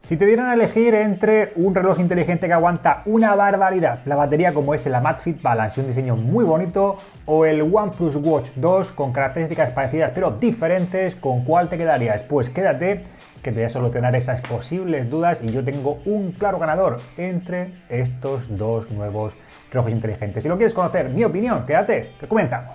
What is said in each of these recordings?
Si te dieran a elegir entre un reloj inteligente que aguanta una barbaridad, la batería como es la Fit Balance y un diseño muy bonito, o el OnePlus Watch 2 con características parecidas pero diferentes, ¿con cuál te quedarías? Pues quédate que te voy a solucionar esas posibles dudas y yo tengo un claro ganador entre estos dos nuevos relojes inteligentes. Si lo quieres conocer, mi opinión, quédate, que comenzamos.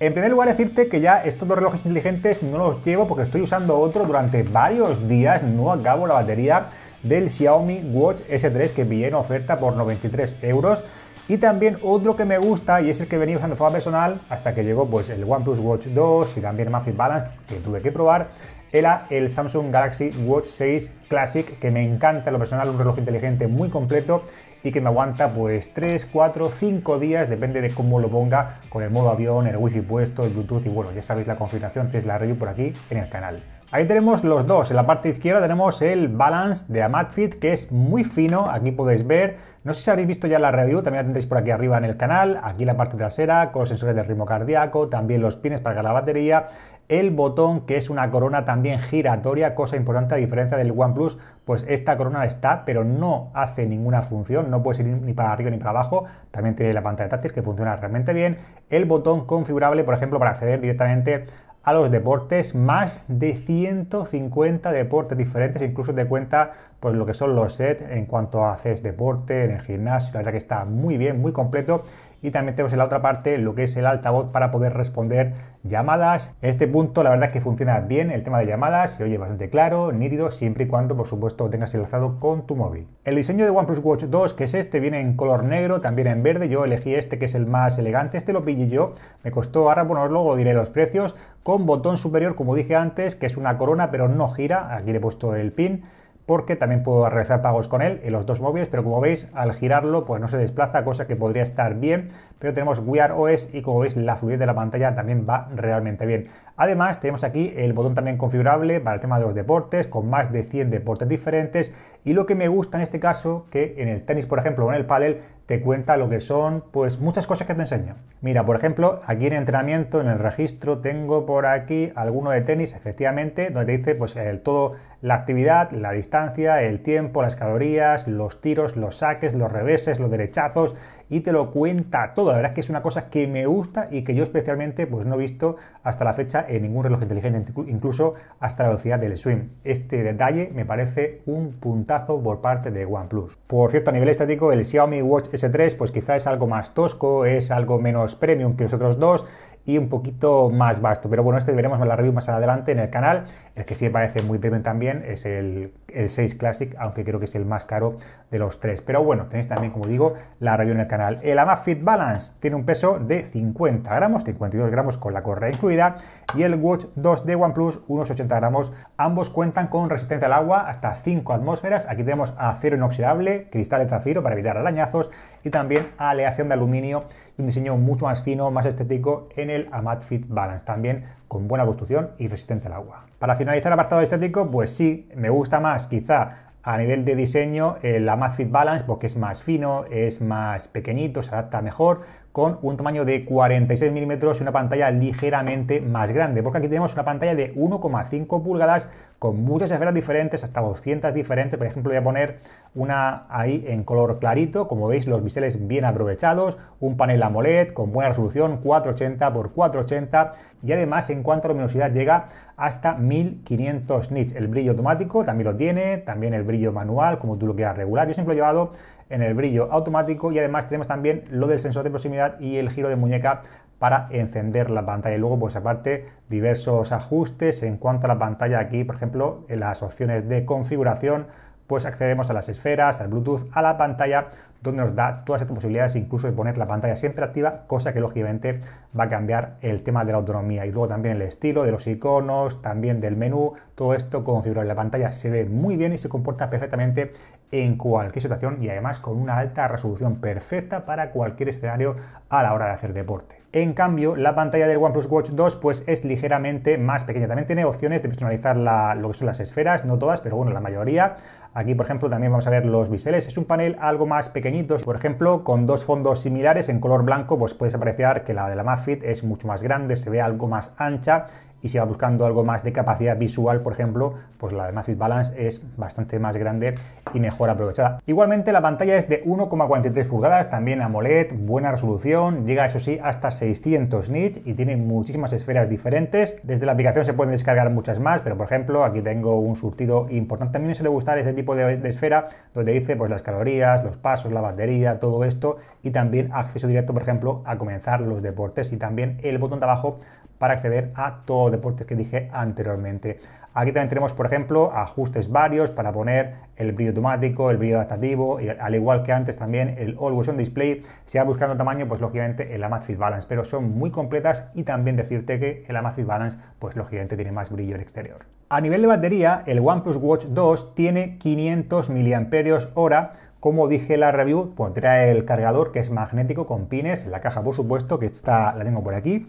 En primer lugar, decirte que ya estos dos relojes inteligentes no los llevo porque estoy usando otro durante varios días, no acabo la batería del Xiaomi Watch S3 que viene en oferta por 93 euros. Y también otro que me gusta y es el que venía usando de forma personal hasta que llegó pues el OnePlus Watch 2 y también el Balance que tuve que probar era el Samsung Galaxy Watch 6 Classic, que me encanta en lo personal, un reloj inteligente muy completo y que me aguanta pues 3, 4, 5 días, depende de cómo lo ponga, con el modo avión, el wifi puesto, el Bluetooth y bueno, ya sabéis la configuración la Review por aquí en el canal. Ahí tenemos los dos. En la parte izquierda tenemos el balance de Amatfit, que es muy fino. Aquí podéis ver. No sé si habéis visto ya la review, también la tendréis por aquí arriba en el canal. Aquí la parte trasera, con los sensores de ritmo cardíaco, también los pines para cargar la batería. El botón, que es una corona también giratoria, cosa importante a diferencia del OnePlus, pues esta corona está, pero no hace ninguna función, no puede ir ni para arriba ni para abajo. También tiene la pantalla táctil que funciona realmente bien. El botón configurable, por ejemplo, para acceder directamente a los deportes, más de 150 deportes diferentes, incluso de cuenta pues lo que son los set en cuanto a haces deporte, en el gimnasio, la verdad que está muy bien, muy completo. Y también tenemos en la otra parte lo que es el altavoz para poder responder llamadas. este punto la verdad que funciona bien el tema de llamadas, se oye bastante claro, nítido, siempre y cuando por supuesto tengas enlazado con tu móvil. El diseño de OnePlus Watch 2, que es este, viene en color negro, también en verde. Yo elegí este que es el más elegante, este lo pillé yo, me costó, ahora bueno, luego diré los precios, con botón superior, como dije antes, que es una corona pero no gira, aquí le he puesto el pin porque también puedo realizar pagos con él en los dos móviles, pero como veis al girarlo pues no se desplaza, cosa que podría estar bien, pero tenemos Wear OS y como veis la fluidez de la pantalla también va realmente bien. Además, tenemos aquí el botón también configurable para el tema de los deportes, con más de 100 deportes diferentes. Y lo que me gusta en este caso, que en el tenis, por ejemplo, o en el pádel, te cuenta lo que son, pues muchas cosas que te enseño. Mira, por ejemplo, aquí en entrenamiento, en el registro, tengo por aquí alguno de tenis, efectivamente, donde te dice pues el, todo la actividad, la distancia, el tiempo, las calorías, los tiros, los saques, los reveses, los derechazos y te lo cuenta todo. La verdad es que es una cosa que me gusta y que yo especialmente pues, no he visto hasta la fecha en ningún reloj inteligente, incluso hasta la velocidad del swim. Este detalle me parece un puntazo por parte de OnePlus. Por cierto, a nivel estético, el Xiaomi Watch S3 pues quizá es algo más tosco, es algo menos premium que los otros dos, y un poquito más vasto. Pero bueno, este veremos la review más adelante en el canal. El que sí parece muy premium también es el, el 6 Classic, aunque creo que es el más caro de los tres. Pero bueno, tenéis también, como digo, la review en el canal. El Amafit Balance tiene un peso de 50 gramos, 52 gramos con la correa incluida. Y el Watch 2 de OnePlus, unos 80 gramos. Ambos cuentan con resistencia al agua hasta 5 atmósferas. Aquí tenemos acero inoxidable, cristal de zafiro para evitar arañazos y también aleación de aluminio y un diseño mucho más fino, más estético en el Amat Fit Balance, también con buena construcción y resistente al agua. Para finalizar el apartado estético, pues sí, me gusta más quizá a nivel de diseño, el Amazfit Balance, porque es más fino, es más pequeñito, se adapta mejor, con un tamaño de 46 milímetros y una pantalla ligeramente más grande, porque aquí tenemos una pantalla de 1,5 pulgadas con muchas esferas diferentes, hasta 200 diferentes, por ejemplo voy a poner una ahí en color clarito, como veis los biseles bien aprovechados, un panel AMOLED con buena resolución, 480x480 y además en cuanto a luminosidad llega hasta 1500 nits, el brillo automático también lo tiene, también el brillo manual, como tú lo quieras regular, yo siempre he llevado en el brillo automático y además tenemos también lo del sensor de proximidad y el giro de muñeca para encender la pantalla y luego pues aparte diversos ajustes en cuanto a la pantalla aquí por ejemplo en las opciones de configuración pues accedemos a las esferas, al Bluetooth, a la pantalla, donde nos da todas estas posibilidades, incluso de poner la pantalla siempre activa, cosa que lógicamente va a cambiar el tema de la autonomía. Y luego también el estilo de los iconos, también del menú, todo esto configurado la pantalla se ve muy bien y se comporta perfectamente en cualquier situación y además con una alta resolución perfecta para cualquier escenario a la hora de hacer deporte. En cambio, la pantalla del OnePlus Watch 2 pues, es ligeramente más pequeña. También tiene opciones de personalizar la, lo que son las esferas, no todas, pero bueno, la mayoría. Aquí, por ejemplo, también vamos a ver los biseles. Es un panel algo más pequeñito. Por ejemplo, con dos fondos similares en color blanco, pues puedes apreciar que la de la Mafit es mucho más grande, se ve algo más ancha y si va buscando algo más de capacidad visual, por ejemplo, pues la de Mafit Balance es bastante más grande y mejor aprovechada. Igualmente la pantalla es de 1,43 pulgadas, también AMOLED, buena resolución, llega eso sí hasta 600 nits y tiene muchísimas esferas diferentes. Desde la aplicación se pueden descargar muchas más, pero por ejemplo aquí tengo un surtido importante. A mí me suele gustar este tipo de, esfera donde dice pues, las calorías, los pasos, la batería, todo esto y también acceso directo, por ejemplo, a comenzar los deportes y también el botón de abajo para acceder a todos los deportes que dije anteriormente. Aquí también tenemos, por ejemplo, ajustes varios para poner el brillo automático, el brillo adaptativo, y al igual que antes también el Always On Display. Si va buscando tamaño, pues lógicamente el Amazfit Balance, pero son muy completas y también decirte que el Amazfit Balance, pues lógicamente tiene más brillo en exterior. A nivel de batería, el OnePlus Watch 2 tiene 500 mAh. Como dije en la review, pues trae el cargador que es magnético con pines, la caja por supuesto, que está, la tengo por aquí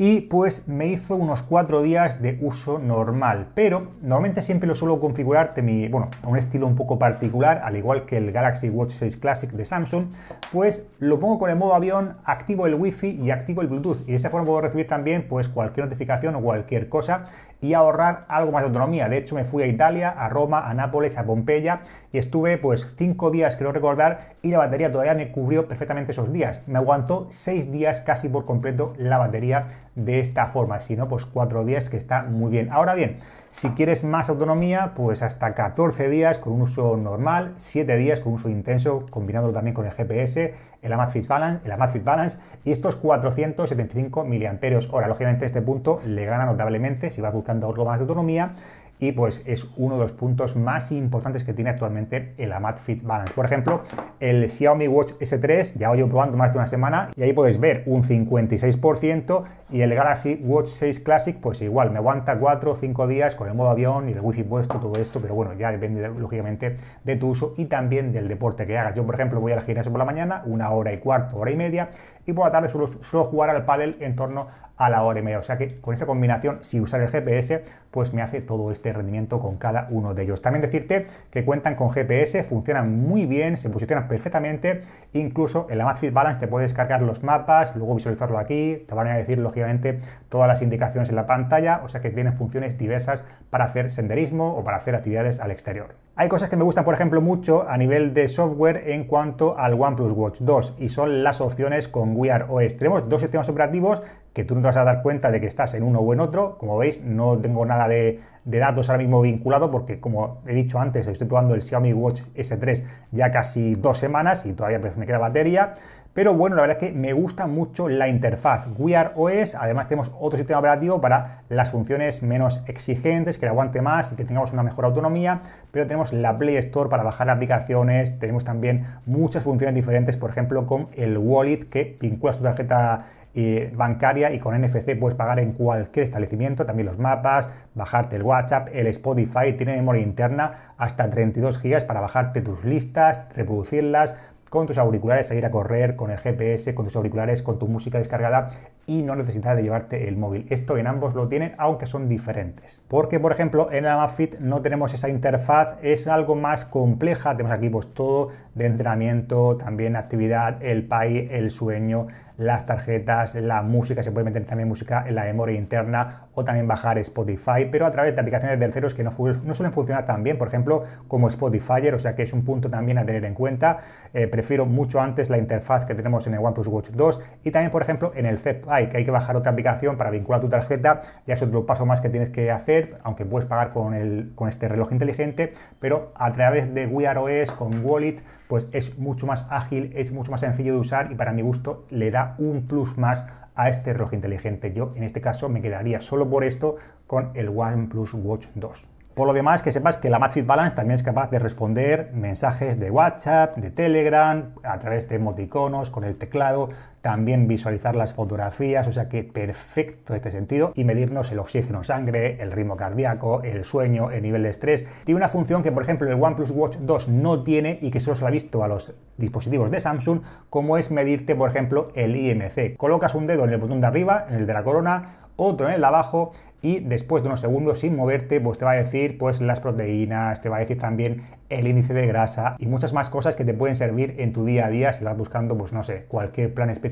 y pues me hizo unos cuatro días de uso normal, pero normalmente siempre lo suelo configurar mi, bueno, a un estilo un poco particular, al igual que el Galaxy Watch 6 Classic de Samsung, pues lo pongo con el modo avión, activo el Wi-Fi y activo el Bluetooth y de esa forma puedo recibir también pues cualquier notificación o cualquier cosa y ahorrar algo más de autonomía. De hecho me fui a Italia, a Roma, a Nápoles, a Pompeya y estuve pues cinco días, creo recordar, y la batería todavía me cubrió perfectamente esos días. Me aguantó seis días casi por completo la batería de esta forma. Si no, pues cuatro días que está muy bien. Ahora bien, si quieres más autonomía, pues hasta 14 días con un uso normal, 7 días con un uso intenso, combinándolo también con el GPS, el Amazfit Balance, el Amazfit Balance y estos 475 miliamperios ahora Lógicamente, este punto le gana notablemente si vas buscando algo más de autonomía y pues es uno de los puntos más importantes que tiene actualmente el Amat Fit Balance. Por ejemplo, el Xiaomi Watch S3, ya llevo probando más de una semana y ahí podéis ver un 56% y el Galaxy Watch 6 Classic pues igual, me aguanta 4 o 5 días con el modo avión y el wifi puesto, todo esto, pero bueno, ya depende lógicamente de tu uso y también del deporte que hagas. Yo por ejemplo voy a la gimnasio por la mañana, una hora y cuarto, hora y media y por la tarde suelo, jugar al pádel en torno a la hora y media. O sea que con esa combinación, si usar el GPS, pues me hace todo este rendimiento con cada uno de ellos. También decirte que cuentan con GPS, funcionan muy bien, se posicionan perfectamente. Incluso en la MatFit Balance te puedes cargar los mapas, luego visualizarlo aquí. Te van a decir, lógicamente, todas las indicaciones en la pantalla. O sea que tienen funciones diversas para hacer senderismo o para hacer actividades al exterior. Hay cosas que me gustan, por ejemplo, mucho a nivel de software en cuanto al OnePlus Watch 2 y son las opciones con o OS. Tenemos dos sistemas operativos que tú no te vas a dar cuenta de que estás en uno o en otro. Como veis, no tengo nada de, de datos ahora mismo vinculado porque, como he dicho antes, estoy probando el Xiaomi Watch S3 ya casi dos semanas y todavía pues, me queda batería. Pero bueno, la verdad es que me gusta mucho la interfaz Wear OS. Además, tenemos otro sistema operativo para las funciones menos exigentes, que aguante más y que tengamos una mejor autonomía. Pero tenemos la Play Store para bajar aplicaciones. Tenemos también muchas funciones diferentes, por ejemplo, con el wallet que vincula tu tarjeta eh, bancaria y con NFC puedes pagar en cualquier establecimiento, también los mapas, bajarte el WhatsApp, el Spotify, tiene memoria interna hasta 32 GB para bajarte tus listas, reproducirlas, con tus auriculares, a ir a correr, con el GPS, con tus auriculares, con tu música descargada y no necesitas de llevarte el móvil. Esto en ambos lo tienen, aunque son diferentes. Porque, por ejemplo, en el Amazfit no tenemos esa interfaz, es algo más compleja. Tenemos aquí pues, todo de entrenamiento, también actividad, el PAI, el sueño, las tarjetas, la música, se puede meter también música en la memoria interna o también bajar Spotify, pero a través de aplicaciones de terceros que no, suelen funcionar tan bien, por ejemplo, como Spotify, o sea que es un punto también a tener en cuenta. Eh, prefiero mucho antes la interfaz que tenemos en el OnePlus Watch 2 y también, por ejemplo, en el Cepay, que hay que bajar otra aplicación para vincular tu tarjeta, ya es otro paso más que tienes que hacer, aunque puedes pagar con, el, con este reloj inteligente, pero a través de OS con Wallet, pues es mucho más ágil, es mucho más sencillo de usar y para mi gusto le da un plus más a este rojo inteligente. Yo en este caso me quedaría solo por esto con el OnePlus Watch 2. Por lo demás, que sepas que la Matfit Balance también es capaz de responder mensajes de WhatsApp, de Telegram, a través de emoticonos, con el teclado también visualizar las fotografías, o sea que perfecto este sentido, y medirnos el oxígeno en sangre, el ritmo cardíaco, el sueño, el nivel de estrés. Tiene una función que, por ejemplo, el OnePlus Watch 2 no tiene y que solo se la ha visto a los dispositivos de Samsung, como es medirte, por ejemplo, el IMC. Colocas un dedo en el botón de arriba, en el de la corona, otro en el de abajo y después de unos segundos sin moverte, pues te va a decir pues las proteínas, te va a decir también el índice de grasa y muchas más cosas que te pueden servir en tu día a día si vas buscando, pues no sé, cualquier plan específico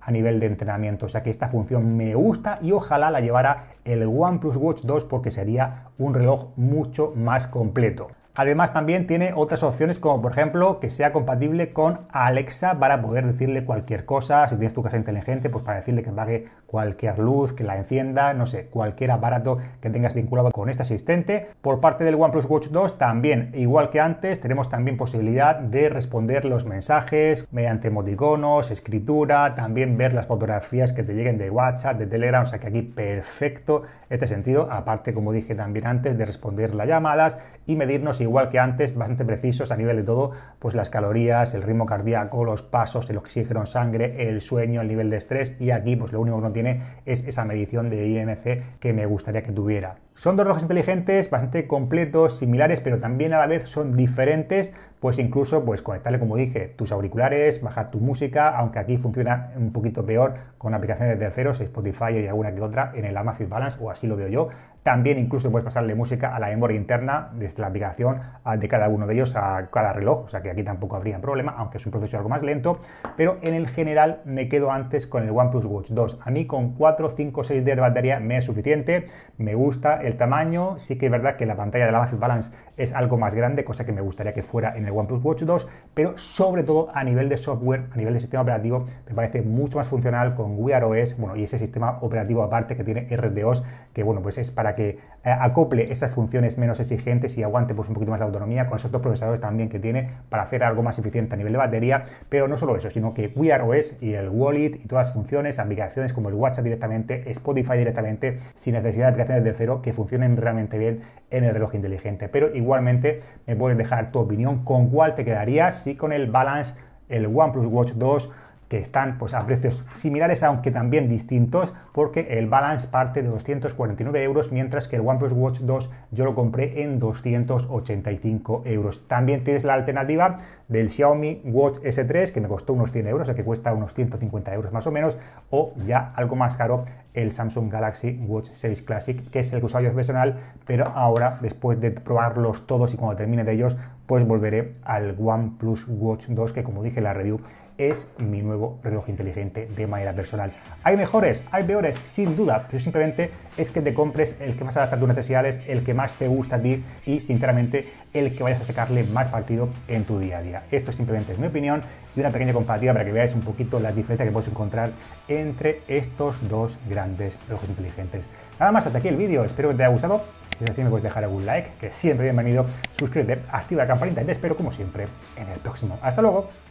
a nivel de entrenamiento. O sea que esta función me gusta y ojalá la llevara el OnePlus Watch 2 porque sería un reloj mucho más completo. Además también tiene otras opciones como por ejemplo que sea compatible con Alexa para poder decirle cualquier cosa, si tienes tu casa inteligente, pues para decirle que pague cualquier luz, que la encienda, no sé, cualquier aparato que tengas vinculado con este asistente. Por parte del OnePlus Watch 2 también, igual que antes, tenemos también posibilidad de responder los mensajes mediante emoticonos, escritura, también ver las fotografías que te lleguen de WhatsApp, de Telegram, o sea que aquí perfecto este sentido, aparte como dije también antes de responder las llamadas y medirnos y igual que antes, bastante precisos a nivel de todo, pues las calorías, el ritmo cardíaco, los pasos, el oxígeno sangre, el sueño, el nivel de estrés y aquí pues lo único que no tiene es esa medición de IMC que me gustaría que tuviera. Son dos relojes inteligentes bastante completos, similares, pero también a la vez son diferentes. Pues incluso pues conectarle, como dije, tus auriculares, bajar tu música, aunque aquí funciona un poquito peor con aplicaciones de terceros, Spotify y alguna que otra en el Amazfit Balance, o así lo veo yo. También incluso puedes pasarle música a la memoria interna desde la aplicación ah, de cada uno de ellos a cada reloj, o sea que aquí tampoco habría problema, aunque es un proceso algo más lento. Pero en el general me quedo antes con el OnePlus Watch 2. A mí con 4, 5, 6 días de batería me es suficiente, me gusta el tamaño, sí que es verdad que la pantalla de la Balance es algo más grande, cosa que me gustaría que fuera en el OnePlus Watch 2, pero sobre todo a nivel de software, a nivel de sistema operativo, me parece mucho más funcional con Wear OS, bueno, y ese sistema operativo aparte que tiene RDOS, que bueno, pues es para que eh, acople esas funciones menos exigentes y aguante pues un poquito más la autonomía con esos dos procesadores también que tiene para hacer algo más eficiente a nivel de batería, pero no solo eso, sino que Wear OS y el Wallet y todas las funciones, aplicaciones como el WhatsApp directamente, Spotify directamente, sin necesidad de aplicaciones de cero, que funcionen realmente bien en el reloj inteligente. Pero igualmente me puedes dejar tu opinión con cuál te quedaría si con el Balance, el OnePlus Watch 2 que están pues, a precios similares, aunque también distintos, porque el balance parte de 249 euros, mientras que el OnePlus Watch 2 yo lo compré en 285 euros. También tienes la alternativa del Xiaomi Watch S3, que me costó unos 100 euros, o que cuesta unos 150 euros más o menos, o ya algo más caro, el Samsung Galaxy Watch 6 Classic, que es el que usaba yo personal, pero ahora, después de probarlos todos y cuando termine de ellos, pues volveré al OnePlus Watch 2, que como dije en la review, es mi nuevo reloj inteligente de manera personal. Hay mejores, hay peores, sin duda, pero simplemente es que te compres el que más adapta a tus necesidades, el que más te gusta a ti y, sinceramente, el que vayas a sacarle más partido en tu día a día. Esto simplemente es mi opinión y una pequeña comparativa para que veáis un poquito la diferencia que puedes encontrar entre estos dos grandes relojes inteligentes. Nada más, hasta aquí el vídeo. Espero que te haya gustado. Si es así, me puedes dejar algún like, que siempre bienvenido. Suscríbete, activa la espero como siempre en el próximo. Hasta luego.